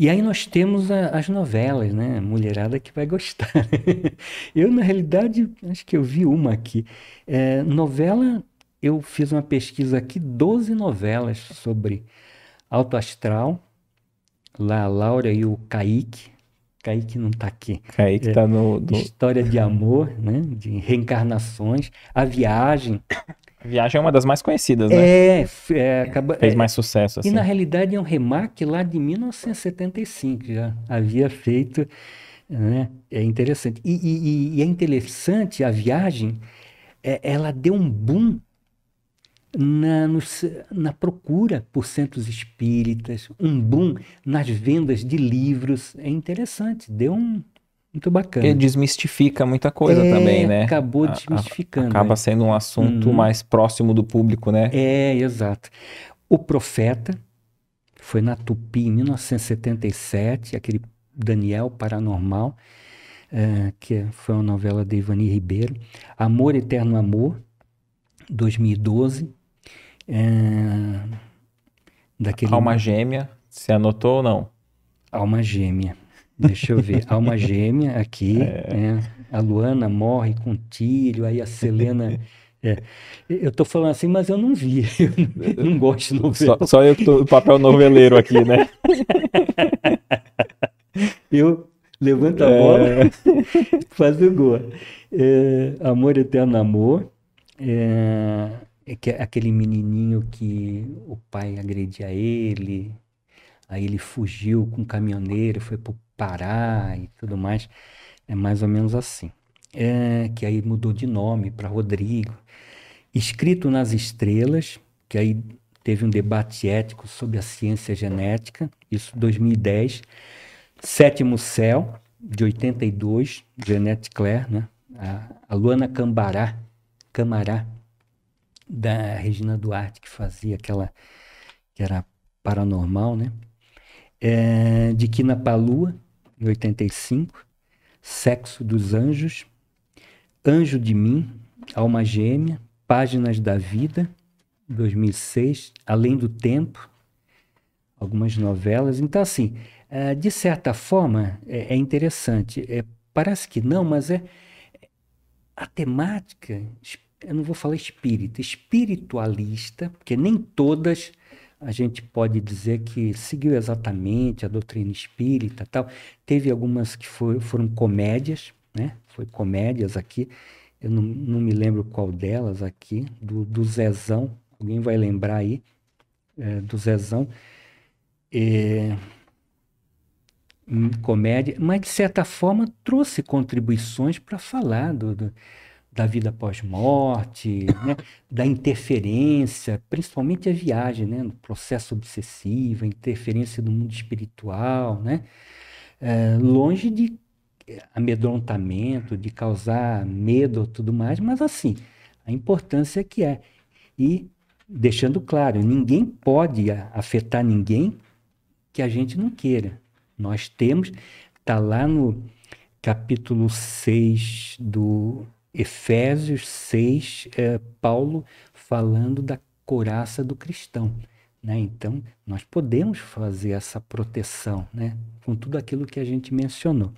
E aí nós temos a, as novelas, né? Mulherada que vai gostar. eu, na realidade, acho que eu vi uma aqui. É, novela, eu fiz uma pesquisa aqui, 12 novelas sobre alto astral. Lá a Laura e o Kaique. Kaique não está aqui. Kaique está é, tá no, no, História de amor, né? De reencarnações. A viagem. Viagem é uma das mais conhecidas, né? É, é, é acaba, fez é. mais sucesso. Assim. E na assim. realidade é um remake lá de 1975, já havia feito, né? É interessante. E, e, e é interessante a viagem, é, ela deu um boom na, no, na procura por centros espíritas, um boom nas vendas de livros. É interessante, deu um, muito bacana. Porque desmistifica muita coisa é, também, né? Acabou desmistificando. A, acaba né? sendo um assunto uhum. mais próximo do público, né? É, exato. O Profeta foi na Tupi em 1977, aquele Daniel Paranormal, uh, que foi uma novela de Ivani Ribeiro. Amor Eterno Amor, 2012. Uh, é, daquele... Alma Gêmea, você anotou ou não? Alma Gêmea. Deixa eu ver. Alma gêmea aqui. É. Né? A Luana morre com Tílio aí a Selena. É. Eu estou falando assim, mas eu não vi. Eu não gosto de novela. Só, só eu que tô papel noveleiro aqui, né? eu levanto a é. bola, é. faz o gol. É, amor Eterno Amor. É, é que é aquele menininho que o pai agredia ele, aí ele fugiu com um caminhoneiro, foi pro Pará e tudo mais. É mais ou menos assim. É, que aí mudou de nome para Rodrigo. Escrito nas Estrelas, que aí teve um debate ético sobre a ciência genética, isso 2010. Sétimo Céu, de 82, Jeanette Claire, né? a, a Luana Cambará, Camará, da Regina Duarte, que fazia aquela que era paranormal, né? É, de Quina Palua, em 85, Sexo dos Anjos, Anjo de Mim, Alma Gêmea, Páginas da Vida, 2006, Além do Tempo, algumas novelas. Então, assim, é, de certa forma, é, é interessante. É, parece que não, mas é a temática, eu não vou falar espírita, espiritualista, porque nem todas a gente pode dizer que seguiu exatamente a doutrina espírita tal. Teve algumas que foram comédias, né? Foi comédias aqui. Eu não, não me lembro qual delas aqui, do, do Zezão. Alguém vai lembrar aí é, do Zezão. É, hum, comédia, mas de certa forma trouxe contribuições para falar do, do da vida pós-morte, né? da interferência, principalmente a viagem, né? no processo obsessivo, a interferência do mundo espiritual, né? É, longe de amedrontamento, de causar medo tudo mais, mas assim, a importância que é. E deixando claro, ninguém pode afetar ninguém que a gente não queira. Nós temos, está lá no capítulo 6 do Efésios 6, é, Paulo falando da coraça do cristão. Né? Então, nós podemos fazer essa proteção né? com tudo aquilo que a gente mencionou.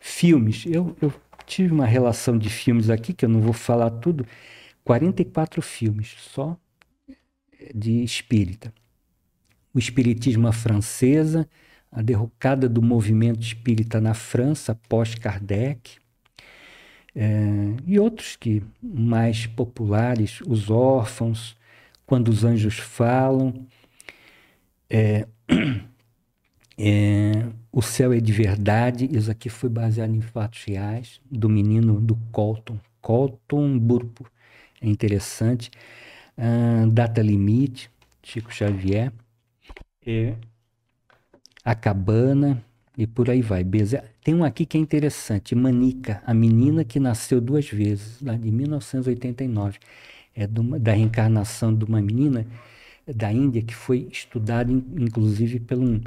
Filmes, eu, eu tive uma relação de filmes aqui, que eu não vou falar tudo, 44 filmes só de espírita. O Espiritismo à Francesa, a derrocada do movimento espírita na França pós Kardec, é, e outros que mais populares, os órfãos, quando os anjos falam, é, é, o céu é de verdade. Isso aqui foi baseado em fatos reais do menino do Colton, Colton Burpo, é interessante. Ah, data limite, Chico Xavier. É a cabana, e por aí vai. Tem um aqui que é interessante, Manica, a menina que nasceu duas vezes, lá de 1989. É da reencarnação de uma menina da Índia que foi estudada, inclusive, por um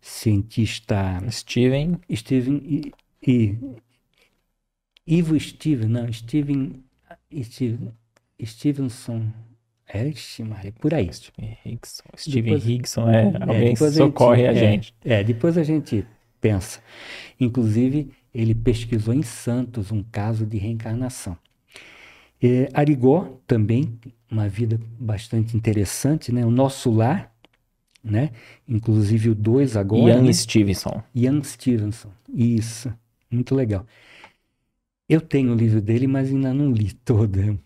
cientista... Steven? Steven e... e Ivo Steven, não, Steven... Steven Stevenson... É, Maria, por aí. Steven Higgson. Steven depois, Higgson é, é alguém socorre a gente, é, a gente. É, depois a gente pensa. Inclusive, ele pesquisou em Santos um caso de reencarnação. É, Arigó também, uma vida bastante interessante, né? O Nosso Lar, né? Inclusive o 2 agora. Ian né? Stevenson. Ian Stevenson, isso. Muito legal. Eu tenho o livro dele, mas ainda não li todo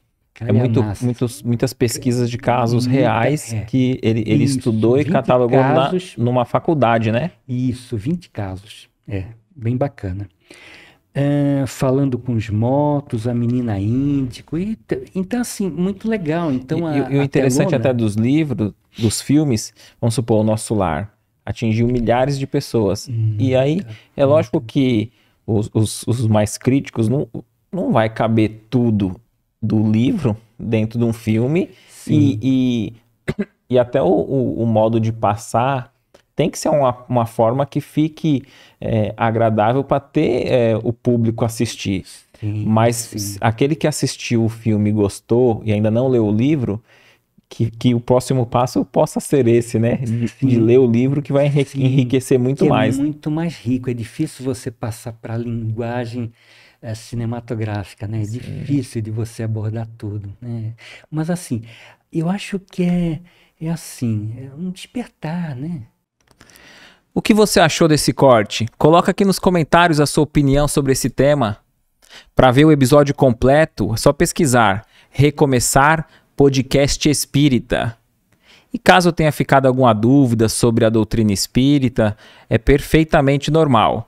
é muito, muitos, muitas pesquisas de casos Muita, reais é. que ele, ele Isso, estudou e catalogou casos, na, numa faculdade, né? Isso, 20 casos. É, bem bacana. Uh, falando com os motos, a menina índico. E, então, assim, muito legal. Então, a, e, e o interessante telona... até dos livros, dos filmes, vamos supor, o nosso lar atingiu milhares de pessoas. e aí, é lógico que os, os, os, mais críticos não, não vai caber tudo do livro dentro de um filme e, e, e, até o, o, o, modo de passar tem que ser uma, uma forma que fique é, agradável para ter é, o público assistir. Sim, Mas sim. aquele que assistiu o filme gostou e ainda não leu o livro, que, que o próximo passo possa ser esse, né? De, de ler o livro que vai enriquecer sim, muito é mais. É muito mais rico. É difícil você passar para a linguagem é, cinematográfica, né? É Sim. difícil de você abordar tudo, né? Mas assim, eu acho que é, é assim, é um despertar, né? O que você achou desse corte? Coloca aqui nos comentários a sua opinião sobre esse tema. Para ver o episódio completo, é só pesquisar Recomeçar Podcast Espírita. E caso tenha ficado alguma dúvida sobre a doutrina espírita, é perfeitamente normal